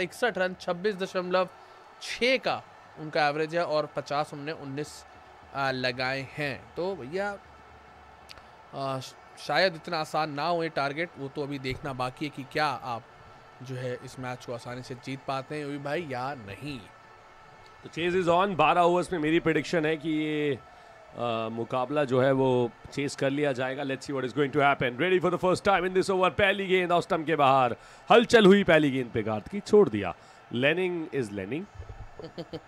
इकसठ रन छब्बीस दशमलव छः का उनका एवरेज है और पचास उनने उन्नीस लगाए हैं तो भैया शायद इतना आसान ना हो ये टारगेट वो तो अभी देखना बाकी है कि क्या आप जो है इस मैच को आसानी से जीत पाते हैं भाई या नहीं तो चेज इज ऑन बारह ओवर्स में मेरी प्रडिक्शन है कि ये मुकाबला जो है वो चेस कर लिया जाएगा let's see what is going to happen ready for the first time in this over पहली गेंद ऑस्टम के बाहर हलचल हुई पहली गेंद पे गार्ड की छोड़ दिया लेनिंग इज लेनिंग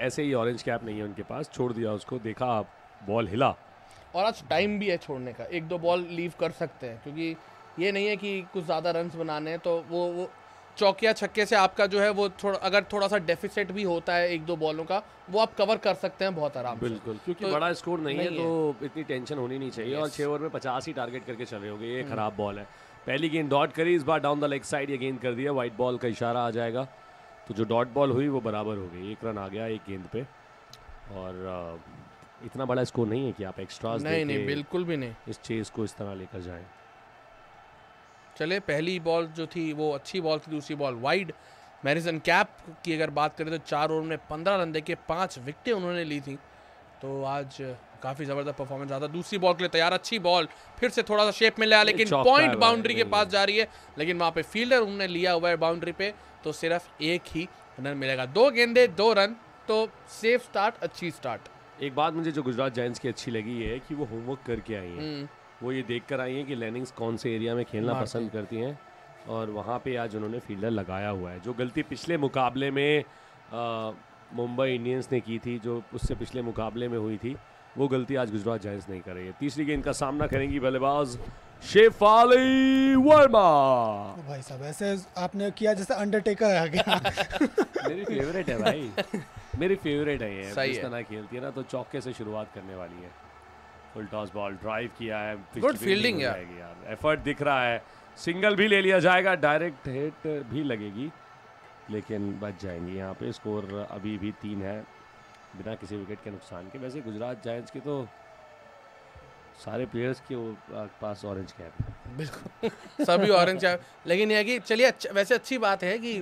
ऐसे ही ऑरेंज कैप नहीं है उनके पास छोड़ दिया उसको देखा बॉल हिला और आज टाइम भी है छोड़ने का एक दो बॉल लीव कर सकते हैं क्योंकि ये नहीं है कि कुछ ज़्यादा रन बनाने हैं तो वो वो चौकिया छक्के से आपका जो है वो थोड़ा अगर थोड़ा सा डेफिसिट भी होता है एक दो बॉलों का वो आप कवर कर सकते हैं बहुत आराम बिल्कुल क्योंकि तो बड़ा स्कोर नहीं, नहीं है तो इतनी टेंशन होनी नहीं चाहिए और छः ओवर में पचास ही टारगेट करके चले होंगे ये हम्म। खराब बॉल है पहली गेंद डॉट करी इस बार डाउन द लेग साइड ये गेंद कर दिया वाइट बॉल का इशारा आ जाएगा तो जो डॉट बॉल हुई वो बराबर हो गई एक रन आ गया एक गेंद पे और इतना बड़ा स्कोर नहीं है कि आप एक्स्ट्रा नहीं नहीं बिल्कुल भी नहीं इस चेज को इस तरह लेकर जाएं चले पहली बॉल जो थी वो अच्छी बॉल थी दूसरी बॉल वाइड मैरिसन कैप की अगर बात करें तो चार ओवर में पंद्रह रन देके पाँच विकटें उन्होंने ली थी तो आज काफ़ी ज़बरदस्त परफॉर्मेंस आता दूसरी बॉल के लिए तैयार अच्छी बॉल फिर से थोड़ा सा शेप में लिया लेकिन पॉइंट बाउंड्री के पास जा रही है लेकिन वहाँ पे फील्डर उन्होंने लिया हुआ है बाउंड्री पे तो सिर्फ एक ही रन मिलेगा दो गेंदे दो रन तो सेफ स्टार्ट अच्छी स्टार्ट एक बात मुझे जो गुजरात जायंट्स की अच्छी लगी है कि वो होमवर्क करके आई है हम्म। वो ये देख कर आई हैं कि लैनिंग्स कौन से एरिया में खेलना पसंद करती हैं और वहाँ पे आज उन्होंने फील्डर लगाया हुआ है जो गलती पिछले मुकाबले में मुंबई इंडियंस ने की थी जो उससे पिछले मुकाबले में हुई थी वो गलती आज गुजरात जायंस नहीं कर रही है तीसरी गेंद का सामना करेंगी बल्लेबाज शेफाली वर्मा तो भाई साहब ऐसे आपने किया जैसे अंडरटेकर आ गया मेरी फेवरेट है भाई मेरी फेवरेट है ये सही है। खेलती है ना तो चौके से शुरुआत करने वाली है फुल टॉस बॉल ड्राइव किया है गुड फील्डिंग यार एफर्ट दिख रहा है सिंगल भी ले लिया जाएगा डायरेक्ट हिट भी लगेगी लेकिन बच जाएंगी यहाँ पे स्कोर अभी भी तीन है बिना किसी विकेट के नुकसान के वैसे गुजरात जायंट्स के तो सारे प्लेयर्स के पास ऑरेंज कैप बिल्कुल सभी ऑरेंज कैप लेकिन यह कि चलिए अच्छा, वैसे अच्छी बात है कि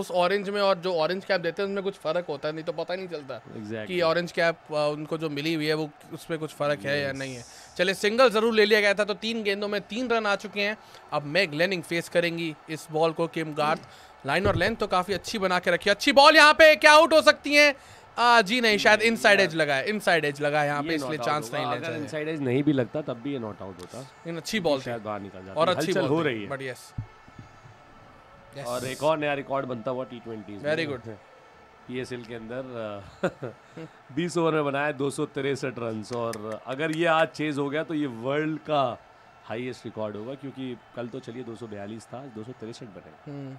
उस ऑरेंज में और जो ऑरेंज कैप देते हैं उसमें कुछ फ़र्क होता है नहीं तो पता नहीं चलता exactly. कि ऑरेंज कैप उनको जो मिली हुई है वो उसमें कुछ फ़र्क yes. है या नहीं है चले सिंगल ज़रूर ले लिया गया था तो तीन गेंदों में तीन रन आ चुके हैं अब मैग लेनिंग फेस करेंगी इस बॉल को किम गार्थ लाइन और लेंथ तो काफ़ी अच्छी बना के रखी अच्छी बॉल यहाँ पे क्या आउट हो सकती है आ, जी नहीं शायद इन साइड एज लगा है इन साइड एज लगा है यहाँ पे इसलिए चांस नहीं लेता इन साइड एज नहीं भी लगता तब भी ये नॉट आउट होता इन अच्छी बॉल बाहर निकल जाता और अच्छी बॉल हो रही है बट यस yes. और एक और नया रिकॉर्ड बनता हुआ T twenty very good P S L के अंदर बीस ओवर में बनाए दो सौ तिरसठ रन और अगर ये आज चेज हो गया तो ये वर्ल्ड का हाईएस्ट रिकॉर्ड होगा क्योंकि कल तो चलिए दो सौ बयालीस था दो सौ तिरसठ बने हम्म।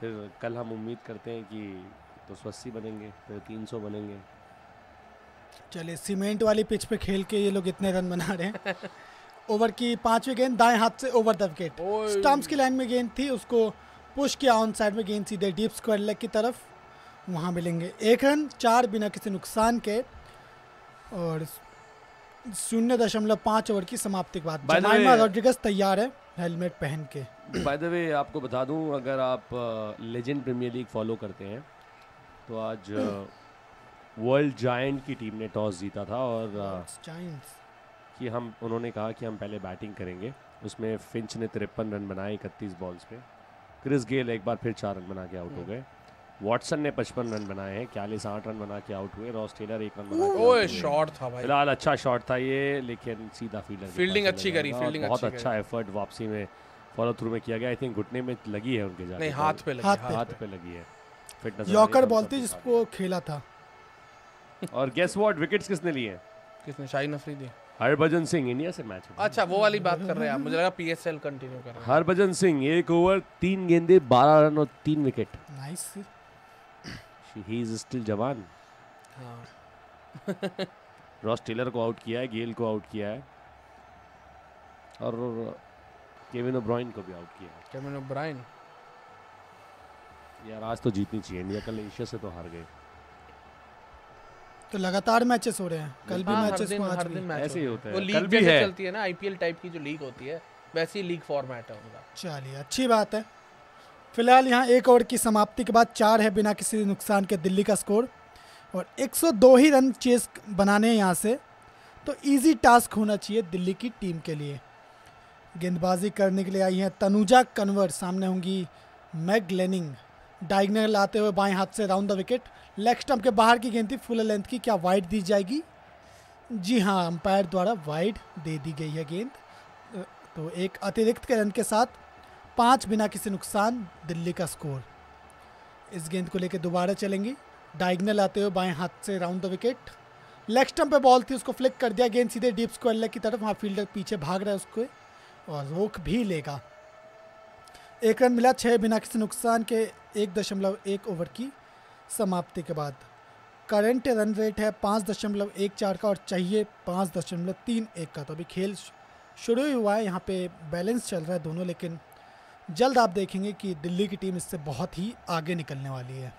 फिर कल हम उम्मीद करते हैं कि तो सौ अस्सी बनेंगे फिर तीन सौ बनेंगे चलिए सीमेंट वाली पिच पे खेल के ये लोग इतने रन बना रहे हैं ओवर की पांचवी गेंद दाएं हाथ से ओवर द विकेट स्टम्प्स की लाइन में गेंद थी उसको पुश किया ऑन साइड में गेंद सीधे डीप स्क्वायर लेग की तरफ वहाँ मिलेंगे एक रन चार बिना किसी नुकसान के और शून्य दशमलव पाँच ओवर की समाप्ति के बाद रॉड्रिगस तैयार है हेलमेट पहन के बाय द वे आपको बता दूं अगर आप लेजेंड प्रीमियर लीग फॉलो करते हैं तो आज वर्ल्ड जाइंट की टीम ने टॉस जीता था और कि हम उन्होंने कहा कि हम पहले बैटिंग करेंगे उसमें फिंच ने तिरपन रन बनाए इकतीस बॉल्स पे क्रिस गेल एक बार फिर चार रन बना के आउट हो हम्म। गए वॉटसन ने पचपन रन बनाए हैं क्यालीस आठ रन बना के आउट हुए रॉस टेलर एक रन बना ओए शॉट था भाई फिलहाल अच्छा शॉट था ये लेकिन सीधा फील्डर फील्डिंग अच्छी करी फील्डिंग बहुत अच्छा एफर्ट वापसी में फॉलो थ्रू में किया गया आई थिंक घुटने में लगी है उनके जाने हाथ पे लगी हाथ पे लगी है फिटनेस यॉर्कर बॉल थी जिसको खेला था और गेस व्हाट विकेट्स किसने लिए किसने शाहिद अफरीदी हरभजन सिंह इंडिया से मैच अच्छा वो वाली बात कर रहे हैं आप मुझे लगा पीएसएल कंटिन्यू कर रहे हैं हरभजन सिंह एक ओवर तीन गेंदे बारह रन और तीन wicket nice he is still जवान रॉस हाँ। टेलर को आउट किया है गेल को आउट किया है और केविन ओब्राइन को भी आउट किया है केविन ओब्राइन यार आज तो जीतनी चाहिए इंडिया कल एशिया से तो हार गए तो लगातार मैचेस हो रहे हैं कल भी मैचेस हाँ, को आज भी ऐसे ही होता है वो लीग भी है चलती है ना आईपीएल टाइप की जो लीग होती है वैसी लीग फॉर्मेट है उनका चलिए अच्छी बात है फिलहाल यहाँ एक ओवर की समाप्ति के बाद चार है बिना किसी नुकसान के दिल्ली का स्कोर और 102 ही रन चेस बनाने हैं यहाँ से तो इजी टास्क होना चाहिए दिल्ली की टीम के लिए गेंदबाजी करने के लिए आई है तनुजा कन्वर सामने होंगी मैग लेनिंग डाइगनल आते हुए बाएं हाथ से round the wicket leg stump के बाहर की गेंद थी फुल लेंथ की क्या वाइड दी जाएगी जी हाँ अंपायर द्वारा वाइड दे दी गई है गेंद तो एक अतिरिक्त के रन के साथ पाँच बिना किसी नुकसान दिल्ली का स्कोर इस गेंद को लेकर दोबारा चलेंगे डाइगनल आते हुए बाएं हाथ से round the wicket leg stump पे बॉल थी उसको फ्लिक कर दिया गेंद सीधे डीप स्क्वायर लेग की तरफ वहाँ फील्डर पीछे भाग रहा है उसको और रोक भी लेगा एक रन मिला छः बिना किसी नुकसान के एक दशमलव एक ओवर की समाप्ति के बाद करंट रन रेट है पाँच दशमलव एक चार का और चाहिए पाँच दशमलव तीन एक का तो अभी खेल शुरू ही हुआ है यहाँ पे बैलेंस चल रहा है दोनों लेकिन जल्द आप देखेंगे कि दिल्ली की टीम इससे बहुत ही आगे निकलने वाली है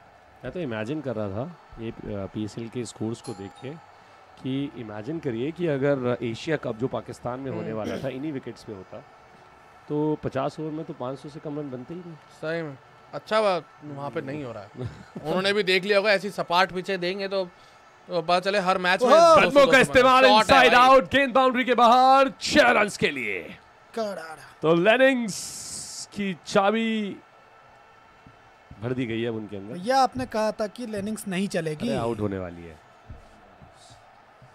मैं तो इमेजिन कर रहा था ये पी एस एल के स्कोर्स को देख के कि इमेजिन करिए कि अगर एशिया कप जो पाकिस्तान में होने वाला था हम्म। इन्हीं विकेट्स पे होता तो 50 ओवर में तो 500 से कम रन बनते ही नहीं सही में अच्छा वहाँ पे नहीं हो रहा है उन्होंने भी देख लिया होगा ऐसी सपाट पीछे देंगे तो, तो पता चले हर मैच में का इस्तेमाल इनसाइड आउट गेंद बाउंड्री के बाहर छह रन के लिए तो लेनिंग्स की चाबी भर दी गई है उनके अंदर यह आपने कहा था कि लेनिंग्स नहीं चलेगी आउट होने वाली है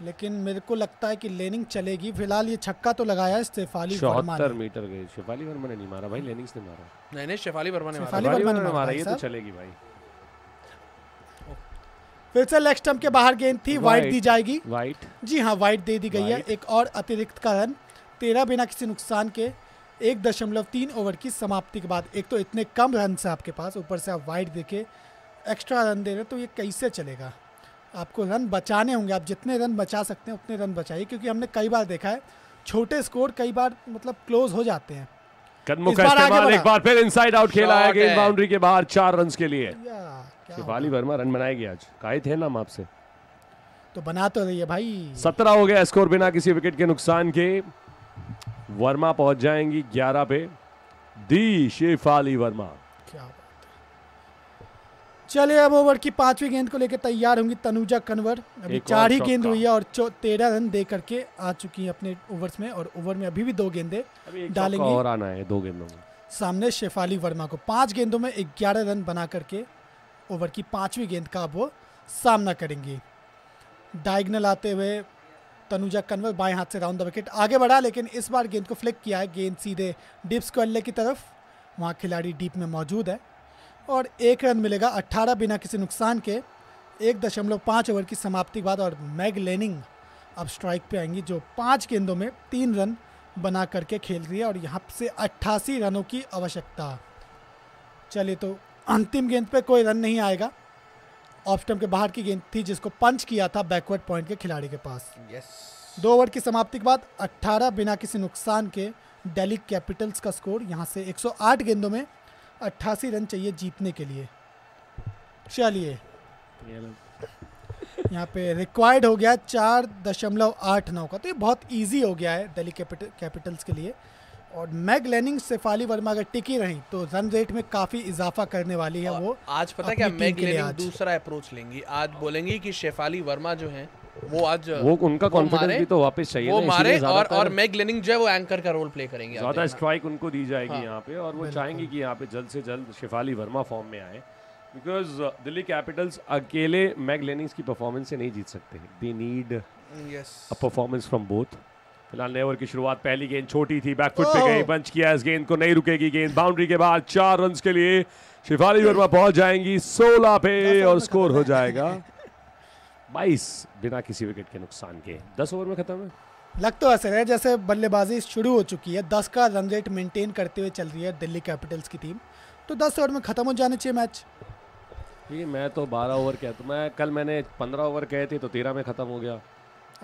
लेकिन मेरे को लगता है कि लेनिंग चलेगी फिलहाल ये छक्का तो लगाया है शेफाली वर्मा ने मीटर गई शेफाली वर्मा ने नहीं मारा भाई लेनिंग्स ने मारा नहीं नहीं शेफाली वर्मा ने शेफाली वर्मा ने मारा ये तो चलेगी भाई फिर से लेग स्टंप के बाहर गेंद थी वाइट दी जाएगी वाइट जी हाँ वाइट दे दी गई है एक और अतिरिक्त का रन तेरह बिना किसी नुकसान के एक दशमलव तीन ओवर की समाप्ति के बाद एक तो इतने कम रन से आपके पास ऊपर से आप वाइट देके एक्स्ट्रा रन दे रहे तो ये कैसे चलेगा आपको रन बचाने होंगे आप जितने रन बचा सकते हैं उतने रन बचाइए क्योंकि हमने कई बार देखा है छोटे स्कोर कई बार मतलब क्लोज हो जाते हैं कदमों का इस्तेमाल एक बार फिर इनसाइड आउट खेला है गेंद बाउंड्री के बाहर चार रन के लिए शिवाली वर्मा रन बनाएगी आज काहे थे ना आपसे तो बना तो रही है भाई सत्रह हो गया स्कोर बिना किसी विकेट के नुकसान के वर्मा पहुंच जाएंगी ग्यारह पे दी शेफाली वर्मा क्या चलिए अब ओवर की पांचवी गेंद को लेकर तैयार होंगी तनुजा कन्वर अभी चार ही गेंद हुई है और तेरह रन दे करके आ चुकी हैं अपने ओवर्स में और ओवर में अभी भी दो गेंदे डालेंगे और आना है दो गेंदों में सामने शेफाली वर्मा को पांच गेंदों में ग्यारह रन बना करके ओवर की पांचवी गेंद का अब वो सामना करेंगी डायगनल आते हुए तनुजा कन्वर बाएं हाथ से राउंड द विकेट आगे बढ़ा लेकिन इस बार गेंद को फ्लिक किया है गेंद सीधे डिप्स कोल्ले की तरफ वहाँ खिलाड़ी डीप में मौजूद है और एक रन मिलेगा 18 बिना किसी नुकसान के एक दशमलव पाँच ओवर की समाप्ति के बाद और मैग लेनिंग अब स्ट्राइक पे आएंगी जो पाँच गेंदों में तीन रन बना करके खेल रही है और यहाँ से अट्ठासी रनों की आवश्यकता चलिए तो अंतिम गेंद पे कोई रन नहीं आएगा ऑफ स्टम्प के बाहर की गेंद थी जिसको पंच किया था बैकवर्ड पॉइंट के खिलाड़ी के पास yes. दो ओवर की समाप्ति के बाद 18 बिना किसी नुकसान के दिल्ली कैपिटल्स का स्कोर यहाँ से 108 गेंदों में अट्ठासी रन चाहिए जीतने के लिए चलिए यहाँ पे रिक्वायर्ड हो गया चार दशमलव आठ नौ का तो ये बहुत इजी हो गया है दिल्ली कैपिटल कैपिटल्स के लिए और मैग लेनिंग शेफाली वर्मा अगर टिकी रही तो रन रेट में काफी इजाफा करने वाली है वो आज पता क्या मैग लेनिंग दूसरा अप्रोच लेंगी आज बोलेंगी कि शेफाली वर्मा जो है वो आज वो उनका कॉन्फिडेंस भी तो वापस चाहिए वो मारे और और मैग लेनिंग जो है वो एंकर का रोल प्ले करेंगे ज्यादा स्ट्राइक उनको दी जाएगी हाँ। यहाँ पे और वो चाहेंगे कि यहाँ पे जल्द से जल्द शिफाली वर्मा फॉर्म में आए बिकॉज uh, दिल्ली कैपिटल्स अकेले मैग लेनिंग्स की परफॉर्मेंस से नहीं जीत सकते they need a performance from both फिलहाल नए ओवर की शुरुआत पहली गेंद छोटी थी बैकफुट पे oh! गई बंच किया इस गेंद को नहीं रुकेगी गेंद बाउंड्री के बाद चार रन के लिए शिफाली वर्मा पहुंच जाएंगी सोलह पे और स्कोर हो जाएगा 22 बिना किसी विकेट के नुकसान के 10 ओवर में खत्म है लग तो असर है जैसे बल्लेबाजी शुरू हो चुकी है 10 का रन रेट मेंटेन करते हुए चल रही है दिल्ली कैपिटल्स की टीम तो 10 ओवर में ख़त्म हो जाना चाहिए मैच ये मैं तो 12 ओवर कहता तो मैं कल मैंने 15 ओवर कहे थे तो 13 में ख़त्म हो गया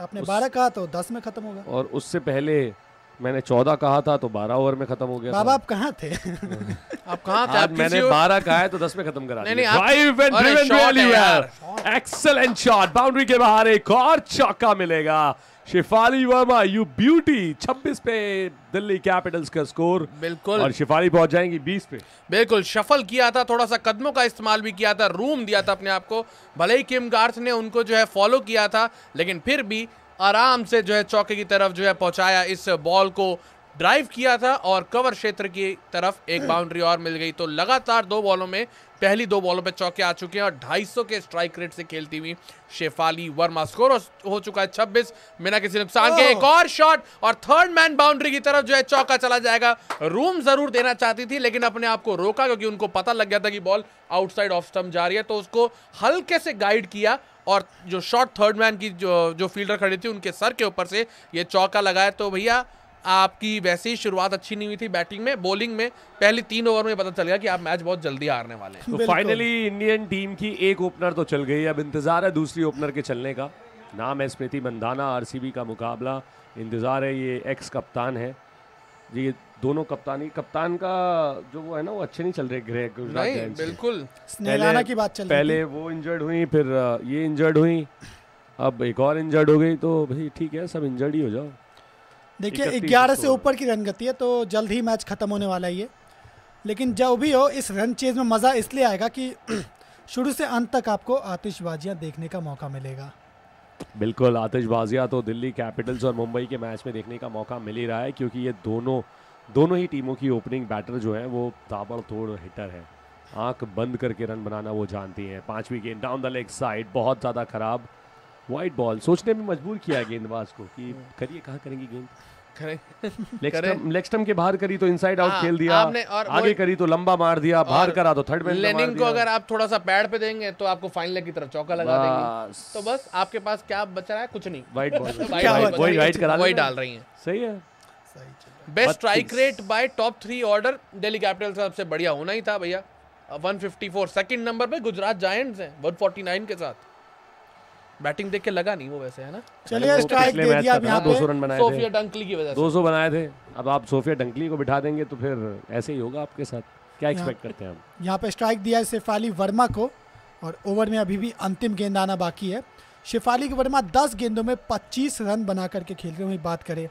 आपने उस... 12 कहा तो 10 में ख़त्म होगा और उससे पहले मैंने चौदह कहा था तो बारह ओवर में खत्म हो गया बाबा आप कहाँ थे आप कहाँ थे आप मैंने बारह कहा है तो दस में खत्म करा नहीं, drive and driven really excellent shot boundary के बाहर एक और चौका मिलेगा शिफाली वर्मा यू ब्यूटी 26 पे दिल्ली कैपिटल्स का स्कोर बिल्कुल और शिफाली पहुंच जाएंगी 20 पे बिल्कुल शफल किया था थोड़ा सा कदमों का इस्तेमाल भी किया था रूम दिया था अपने आप को भले ही किम गार्थ ने उनको जो है फॉलो किया था लेकिन फिर भी आराम से जो है चौके की तरफ जो है पहुंचाया इस बॉल को ड्राइव किया था और कवर क्षेत्र की तरफ एक बाउंड्री और मिल गई तो लगातार दो बॉलों में पहली दो बॉलों पर चौके आ चुके हैं और 250 के स्ट्राइक रेट से खेलती हुई शेफाली वर्मा स्कोर हो चुका है छब्बीस बिना किसी नुकसान के एक और शॉट और थर्ड मैन बाउंड्री की तरफ जो है चौका चला जाएगा रूम जरूर देना चाहती थी लेकिन अपने आप को रोका क्योंकि उनको पता लग गया था कि बॉल आउटसाइड ऑफ स्टम्प जा रही है तो उसको हल्के से गाइड किया और जो शॉर्ट थर्ड मैन की जो जो फील्डर खड़े थे उनके सर के ऊपर से ये चौका लगाया तो भैया आपकी वैसे ही शुरुआत अच्छी नहीं हुई थी बैटिंग में बॉलिंग में पहले तीन ओवर में पता चल गया कि आप मैच बहुत जल्दी हारने वाले हैं तो फाइनली इंडियन टीम की एक ओपनर तो चल गई अब इंतजार है दूसरी ओपनर के चलने का नाम है स्मृति मंदाना आरसीबी का मुकाबला इंतजार है ये एक्स कप्तान है जी दोनों कप्तानी कप्तान का जो वो है ना वो अच्छे नहीं चल रहे ग्रह गुजरात बिल्कुल पहले, की बात चल पहले वो इंजर्ड हुई फिर ये इंजर्ड हुई अब एक और इंजर्ड हो गई तो भाई ठीक है सब इंजर्ड ही हो जाओ देखिए ग्यारह तो से ऊपर की रन गति है तो जल्द ही मैच खत्म होने वाला है ये लेकिन जब भी हो इस रन चेज में मज़ा इसलिए आएगा कि शुरू से अंत तक आपको आतिशबाजियाँ देखने का मौका मिलेगा बिल्कुल आतिशबाजियाँ तो दिल्ली कैपिटल्स और मुंबई के मैच में देखने का मौका मिल ही रहा है क्योंकि ये दोनों दोनों ही टीमों की ओपनिंग बैटर जो है वो ताबड़तोड़ हिटर है आंख बंद करके रन बनाना वो जानती हैं पांचवी गेंद डाउन द लेग साइड बहुत ज़्यादा खराब वाइट बॉल सोचने में मजबूर किया गेंदबाज को कि हम्म। करिए कहाँ करेंगी गेंद के बाहर करी तो इनसाइड हाँ, आउट खेल दिया आपने और आगे करी तो लंबा मार दिया बाहर करा तो थर्ड लेनिंग को अगर आप थोड़ा सा पैड पे देंगे तो आपको फाइनल की तरफ चौका लगा देंगे तो बस आपके पास क्या बच रहा है कुछ नहीं वाइट बॉल वही डाल रही है सही है best strike rate by top three order Delhi Capitals का सबसे बढ़िया होना ही था भैया 154 सेकंड नंबर पे गुजरात जायंट्स हैं 149 के साथ बैटिंग देख के लगा नहीं वो वैसे है ना चलिए स्ट्राइक दे दिया अब यहां पे 200 रन बनाए थे सोफिया डंकली की वजह से 200 बनाए थे अब आप सोफिया डंकली को बिठा देंगे तो फिर ऐसे ही होगा आपके साथ क्या एक्सपेक्ट करते हैं हम यहां पे स्ट्राइक दिया है शेफाली वर्मा को और ओवर में अभी भी अंतिम गेंद आना बाकी है शेफाली वर्मा 10 गेंदों में 25 रन बना करके खेल रहे हैं बात करें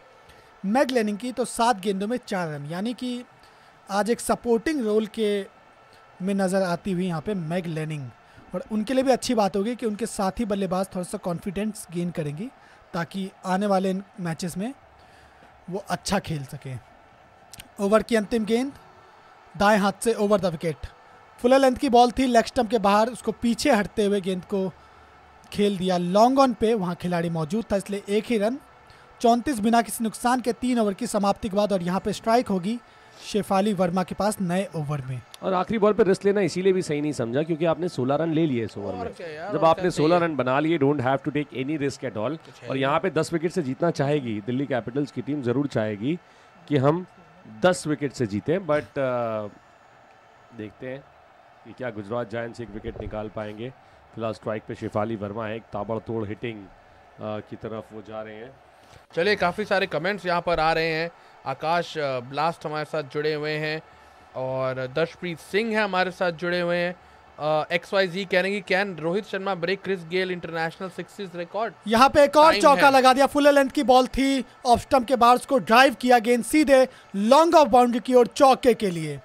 मैग लेनिंग की तो सात गेंदों में चार रन यानी कि आज एक सपोर्टिंग रोल के में नज़र आती हुई यहाँ पे मैग लेनिंग और उनके लिए भी अच्छी बात होगी कि उनके साथ ही बल्लेबाज थोड़ा सा कॉन्फिडेंस गेन करेंगी ताकि आने वाले मैचेस में वो अच्छा खेल सकें ओवर की अंतिम गेंद दाएं हाथ से over the wicket full length की बॉल थी लेग स्टम्प के बाहर उसको पीछे हटते हुए गेंद को खेल दिया लॉन्ग ऑन पे वहाँ खिलाड़ी मौजूद था इसलिए एक ही रन 34 बिना किसी नुकसान के तीन ओवर की समाप्ति के बाद और यहाँ पे स्ट्राइक होगी शेफाली वर्मा के पास नए ओवर में और आखिरी बॉल पे रिस्क लेना इसीलिए भी सही नहीं समझा क्योंकि आपने 16 रन ले लिए इस ओवर में जब आपने 16 रन बना लिए don't have to take any risk at all और यहाँ पे 10 विकेट से जीतना चाहेगी दिल्ली कैपिटल्स की टीम ज़रूर चाहेगी कि हम 10 विकेट से जीते बट आ, uh, देखते हैं कि क्या गुजरात जायंट्स एक विकेट निकाल पाएंगे फिलहाल स्ट्राइक पर शेफाली वर्मा है एक ताबड़तोड़ हिटिंग uh, की तरफ वो जा रहे हैं चलिए काफ़ी सारे कमेंट्स यहाँ पर आ रहे हैं आकाश ब्लास्ट हमारे साथ जुड़े हुए हैं और दर्शप्रीत सिंह है हमारे साथ जुड़े हुए हैं एक्स वाई जी कह रहे हैं can Rohit Sharma break Chris Gayle international sixes record यहाँ पे एक और चौका लगा दिया फुल लेंथ की बॉल थी ऑफ स्टम्प के बाहर उसको ड्राइव किया गेंद सीधे लॉन्ग ऑफ बाउंड्री की ओर चौके के लिए